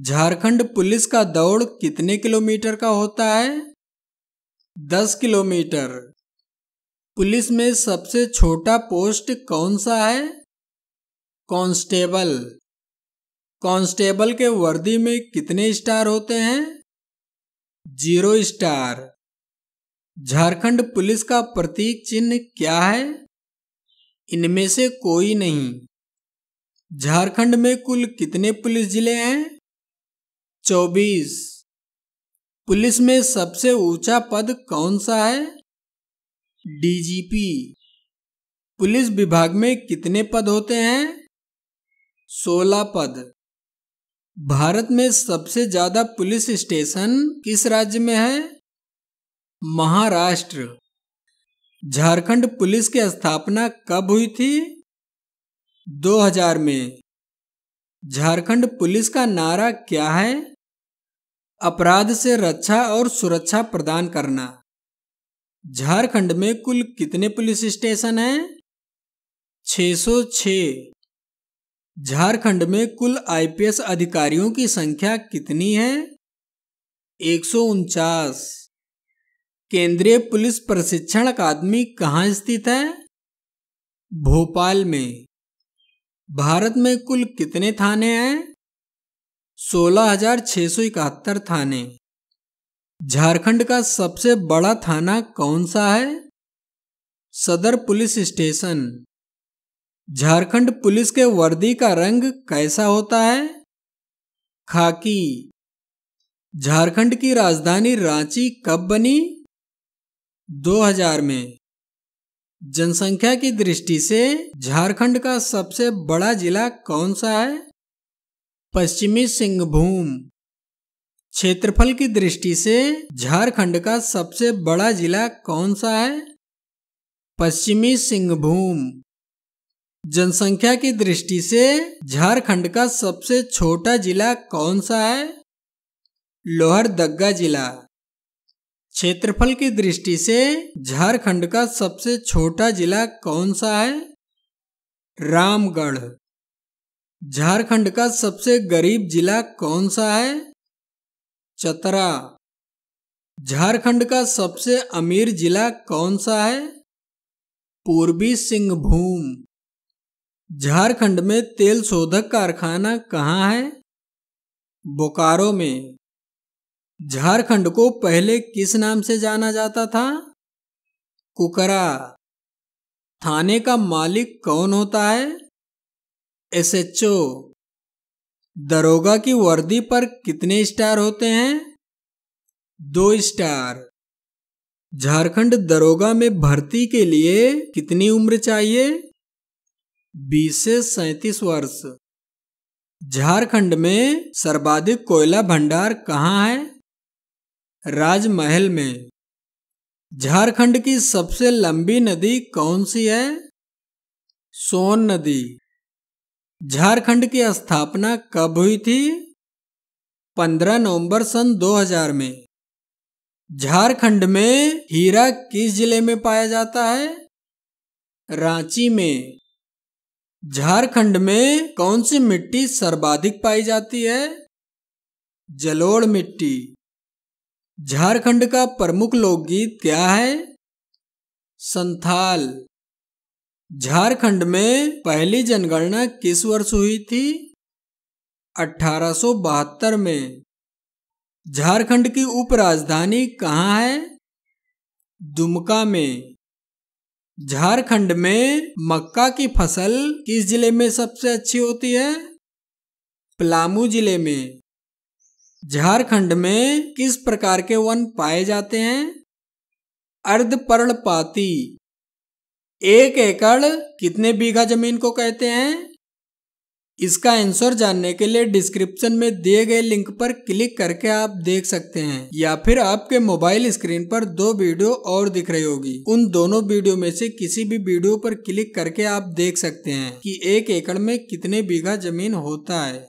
Jharkhand police का दौड़ कितने किलोमीटर का होता है दस किलोमीटर पुलिस में सबसे छोटा पोस्ट कौन सा है कांस्टेबल कांस्टेबल के वर्दी में कितने स्टार होते हैं जीरो स्टार झारखंड पुलिस का प्रतीक चिन्ह क्या है इनमें से कोई नहीं झारखंड में कुल कितने पुलिस जिले हैं चौबीस पुलिस में सबसे ऊंचा पद कौन सा है डीजीपी पुलिस विभाग में कितने पद होते हैं सोलह पद भारत में सबसे ज्यादा पुलिस स्टेशन किस राज्य में है महाराष्ट्र झारखंड पुलिस की स्थापना कब हुई थी 2000 में झारखंड पुलिस का नारा क्या है अपराध से रक्षा और सुरक्षा प्रदान करना झारखंड में कुल कितने पुलिस स्टेशन हैं 606 झारखंड में कुल आईपीएस अधिकारियों की संख्या कितनी है एक केंद्रीय पुलिस प्रशिक्षण अकादमी कहाँ स्थित है भोपाल में भारत में कुल कितने थाने हैं सोलह थाने झारखंड का सबसे बड़ा थाना कौन सा है सदर पुलिस स्टेशन झारखंड पुलिस के वर्दी का रंग कैसा होता है खाकी झारखंड की राजधानी रांची कब बनी 2000 में जनसंख्या की दृष्टि से झारखंड का सबसे बड़ा जिला कौन सा है पश्चिमी सिंहभूम क्षेत्रफल की दृष्टि से झारखंड का सबसे बड़ा जिला कौन सा है पश्चिमी सिंहभूम जनसंख्या की दृष्टि से झारखंड का सबसे छोटा जिला कौन सा है लोहरदग्गा जिला क्षेत्रफल की दृष्टि से झारखंड का सबसे छोटा जिला कौन सा है रामगढ़ झारखंड का सबसे गरीब जिला कौन सा है चतरा झारखंड का सबसे अमीर जिला कौन सा है पूर्वी सिंहभूम झारखंड में तेल शोधक कारखाना कहाँ है बोकारो में झारखंड को पहले किस नाम से जाना जाता था कुकरा थाने का मालिक कौन होता है एसएचओ दरोगा की वर्दी पर कितने स्टार होते हैं दो स्टार झारखंड दरोगा में भर्ती के लिए कितनी उम्र चाहिए बीस से सैतीस वर्ष झारखंड में सर्वाधिक कोयला भंडार कहाँ है राजमहल में झारखंड की सबसे लंबी नदी कौन सी है सोन नदी झारखंड की स्थापना कब हुई थी 15 नवंबर सन 2000 में झारखंड में हीरा किस जिले में पाया जाता है रांची में झारखंड में कौन सी मिट्टी सर्वाधिक पाई जाती है जलोड़ मिट्टी झारखंड का प्रमुख लोकगीत क्या है संथाल झारखंड में पहली जनगणना किस वर्ष हुई थी अठारह में झारखंड की उपराजधानी कहाँ है दुमका में झारखंड में मक्का की फसल किस जिले में सबसे अच्छी होती है पलामू जिले में झारखंड में किस प्रकार के वन पाए जाते हैं अर्धपर्णपाती एक एकड़ कितने बीघा जमीन को कहते हैं इसका आंसर जानने के लिए डिस्क्रिप्शन में दिए गए लिंक पर क्लिक करके आप देख सकते हैं या फिर आपके मोबाइल स्क्रीन पर दो वीडियो और दिख रही होगी उन दोनों वीडियो में से किसी भी वीडियो पर क्लिक करके आप देख सकते हैं कि एक एकड़ में कितने बीघा जमीन होता है